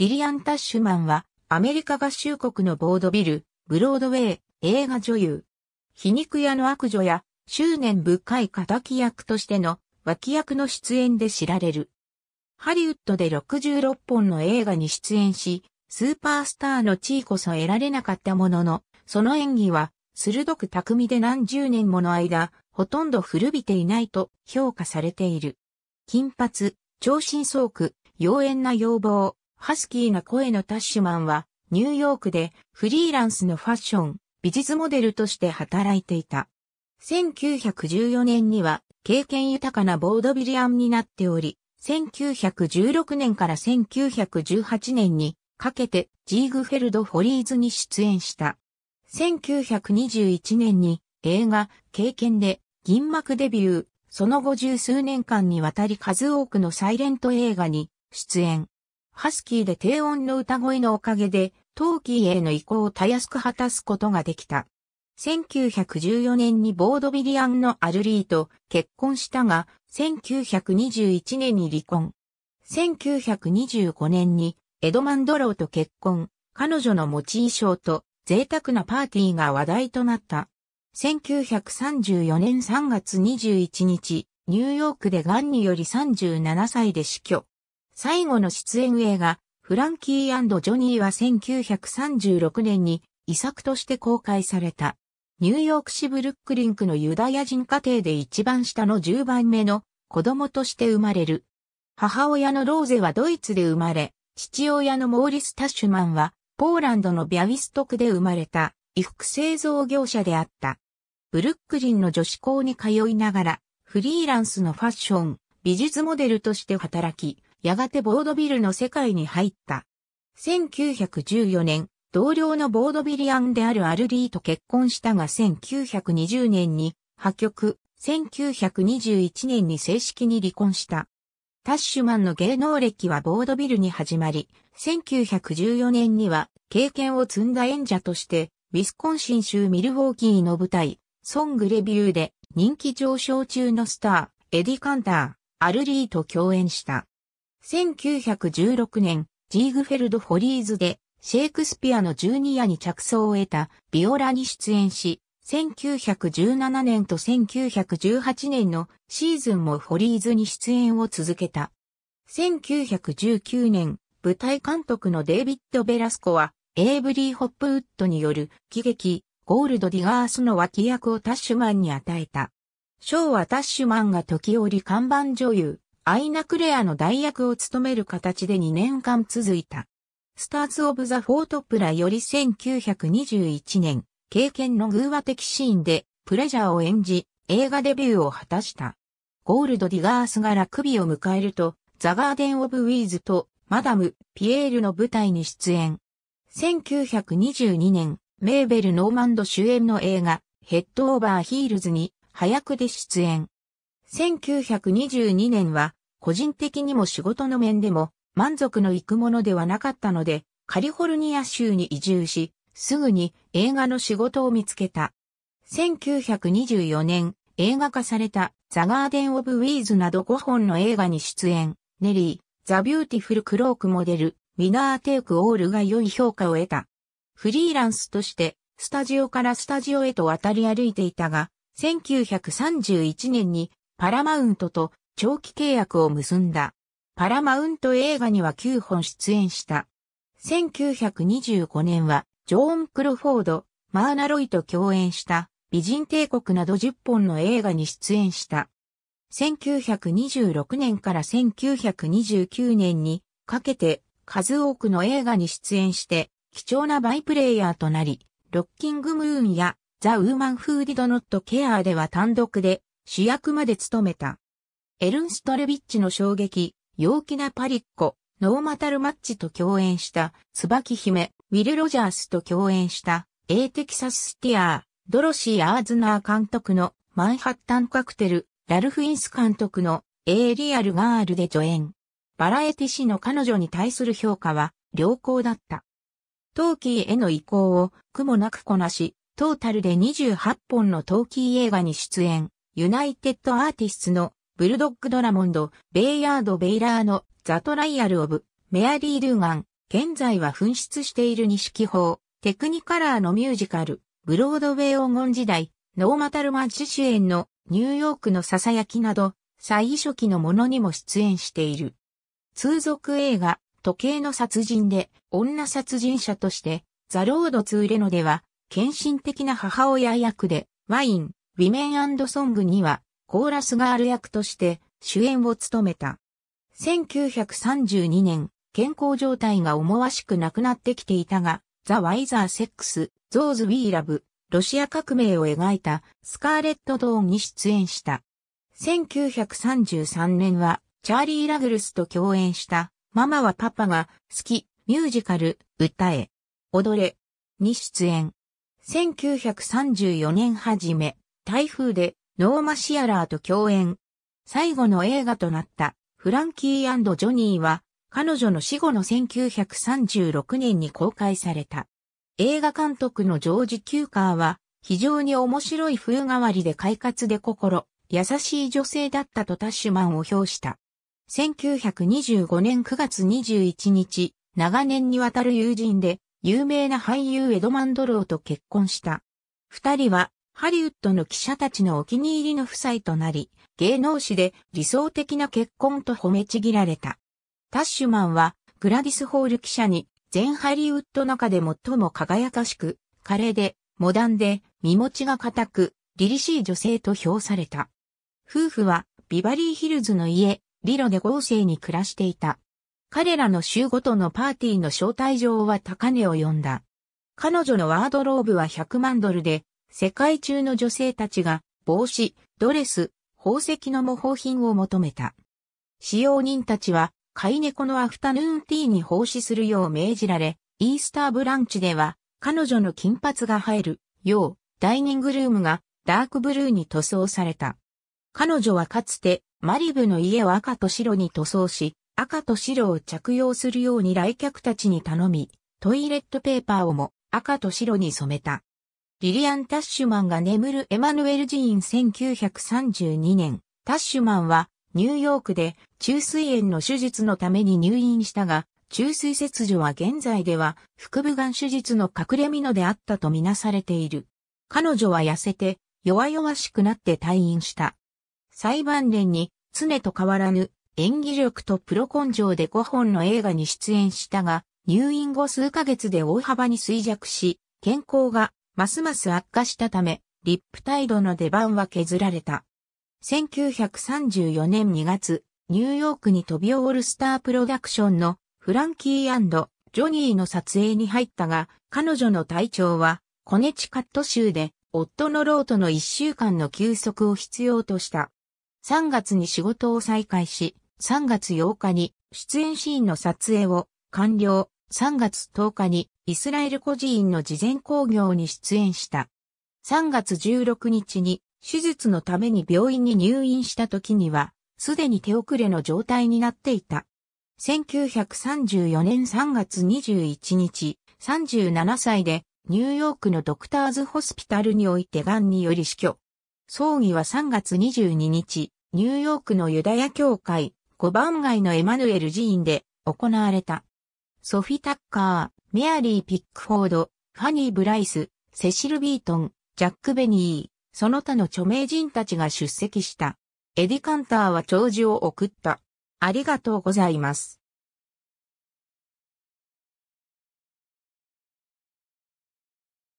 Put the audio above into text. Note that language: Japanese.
リリアン・タッシュマンは、アメリカ合衆国のボードビル、ブロードウェイ、映画女優。皮肉屋の悪女や、執念深い仇役としての脇役の出演で知られる。ハリウッドで66本の映画に出演し、スーパースターの地位こそ得られなかったものの、その演技は、鋭く巧みで何十年もの間、ほとんど古びていないと評価されている。金髪、超新層句、妖艶な要望、ハスキーな声のタッシュマンは、ニューヨークでフリーランスのファッション、美術モデルとして働いていた。1914年には、経験豊かなボードビリアンになっており、1916年から1918年にかけてジーグフェルド・フォリーズに出演した。1921年に映画経験で銀幕デビュー、その後十数年間にわたり数多くのサイレント映画に出演。ハスキーで低音の歌声のおかげで、トーキーへの移行をたやすく果たすことができた。1914年にボードビリアンのアルリーと結婚したが、1921年に離婚。1925年にエドマンドローと結婚、彼女の持ち衣装と贅沢なパーティーが話題となった。1934年3月21日、ニューヨークで癌により37歳で死去。最後の出演映画、フランキージョニーは1936年に遺作として公開された。ニューヨーク市ブルックリンクのユダヤ人家庭で一番下の10番目の子供として生まれる。母親のローゼはドイツで生まれ、父親のモーリス・タッシュマンはポーランドのビャウィストクで生まれた衣服製造業者であった。ブルックリンの女子校に通いながら、フリーランスのファッション、美術モデルとして働き、やがてボードビルの世界に入った。1914年、同僚のボードビリアンであるアルリーと結婚したが1920年に破局、1921年に正式に離婚した。タッシュマンの芸能歴はボードビルに始まり、1914年には経験を積んだ演者として、ウィスコンシン州ミルウォーキーの舞台、ソングレビューで人気上昇中のスター、エディ・カンター、アルリーと共演した。1916年、ジーグフェルド・ホリーズで、シェイクスピアの十二夜に着想を得た、ビオラに出演し、1917年と1918年のシーズンもホリーズに出演を続けた。1919年、舞台監督のデイビッド・ベラスコは、エイブリー・ホップウッドによる喜劇、ゴールド・ディガースの脇役をタッシュマンに与えた。ショーはタッシュマンが時折看板女優、アイナ・クレアの代役を務める形で2年間続いた。スターズ・オブ・ザ・フォートプラより1921年、経験の偶話的シーンで、プレジャーを演じ、映画デビューを果たした。ゴールド・ディガースが落日を迎えると、ザ・ガーデン・オブ・ウィーズと、マダム・ピエールの舞台に出演。1922年、メーベル・ノーマンド主演の映画、ヘッド・オーバー・ヒールズに、早くで出演。1922年は、個人的にも仕事の面でも、満足のいくものではなかったので、カリフォルニア州に移住し、すぐに映画の仕事を見つけた。1924年、映画化されたザ・ガーデン・オブ・ウィーズなど5本の映画に出演、ネリー、ザ・ビューティフル・クロークモデル、ウィナー・テイク・オールが良い評価を得た。フリーランスとして、スタジオからスタジオへと渡り歩いていたが、1931年にパラマウントと長期契約を結んだ。パラマウント映画には9本出演した。1925年は、ジョーン・クロフォード、マーナ・ロイと共演した美人帝国など10本の映画に出演した。1926年から1929年にかけて数多くの映画に出演して貴重なバイプレイヤーとなり、ロッキングムーンやザ・ウーマン・フーディド・ノット・ケアーでは単独で主役まで務めた。エルンストレビッチの衝撃、陽気なパリッコ、ノーマタルマッチと共演した、椿姫、ウィル・ロジャースと共演した、エーテキサス・スティアー、ドロシー・アーズナー監督の、マンハッタン・カクテル、ラルフ・インス監督の、エーリアル・ガールで助演。バラエティ誌の彼女に対する評価は、良好だった。トーキーへの移行を、苦もなくこなし、トータルで28本のトーキー映画に出演。ユナイテッドアーティストのブルドッグドラモンド、ベイヤード・ベイラーのザトライアル・オブ、メアリー・ドゥーガン、現在は紛失している錦法、テクニカラーのミュージカル、ブロードウェイ黄金時代、ノーマタルマッチ主演のニューヨークの囁きなど、最初期のものにも出演している。通俗映画、時計の殺人で、女殺人者として、ザ・ロード・ツーレノでは、献身的な母親役で、ワイン、ウィメンソングには、コーラスガール役として主演を務めた。1932年、健康状態が思わしくなくなってきていたが、ザ・ワイザー・セックス、ゾーズ・ウィー・ラブ、ロシア革命を描いたスカーレット・ドーンに出演した。1933年は、チャーリー・ラグルスと共演した、ママはパパが好き、ミュージカル、歌え、踊れ、に出演。1934年はじめ、台風でノーマ・シアラーと共演。最後の映画となったフランキージョニーは彼女の死後の1936年に公開された。映画監督のジョージ・キューカーは非常に面白い風変わりで快活で心、優しい女性だったとタッシュマンを評した。1925年9月21日、長年にわたる友人で有名な俳優エドマンドローと結婚した。二人はハリウッドの記者たちのお気に入りの夫妻となり、芸能史で理想的な結婚と褒めちぎられた。タッシュマンは、グラディス・ホール記者に、全ハリウッド中で最も輝かしく、華麗で、モダンで、身持ちが固く、凛々しい女性と評された。夫婦は、ビバリーヒルズの家、リロで豪勢に暮らしていた。彼らの週ごとのパーティーの招待状は高値を呼んだ。彼女のワードローブは100万ドルで、世界中の女性たちが帽子、ドレス、宝石の模倣品を求めた。使用人たちは飼い猫のアフタヌーンティーに奉仕するよう命じられ、イースターブランチでは彼女の金髪が生えるようダイニングルームがダークブルーに塗装された。彼女はかつてマリブの家を赤と白に塗装し、赤と白を着用するように来客たちに頼み、トイレットペーパーをも赤と白に染めた。リリアン・タッシュマンが眠るエマヌエル寺院1932年、タッシュマンはニューヨークで中水炎の手術のために入院したが、中水切除は現在では腹部がん手術の隠れ蓑であったとみなされている。彼女は痩せて弱々しくなって退院した。裁判連に常と変わらぬ演技力とプロ根性で5本の映画に出演したが、入院後数ヶ月で大幅に衰弱し、健康がますます悪化したため、リップタイドの出番は削られた。1934年2月、ニューヨークに飛びオールスタープロダクションのフランキージョニーの撮影に入ったが、彼女の体調はコネチカット州で夫のロートの1週間の休息を必要とした。3月に仕事を再開し、3月8日に出演シーンの撮影を完了。3月10日にイスラエル孤児院の事前工業に出演した。3月16日に手術のために病院に入院した時には、すでに手遅れの状態になっていた。1934年3月21日、37歳でニューヨークのドクターズホスピタルにおいて癌により死去。葬儀は3月22日、ニューヨークのユダヤ教会5番街のエマヌエル寺院で行われた。ソフィ・タッカー、メアリー・ピックフォード、ファニー・ブライス、セシル・ビートン、ジャック・ベニー、その他の著名人たちが出席した。エディ・カンターは長寿を送った。ありがとうございます。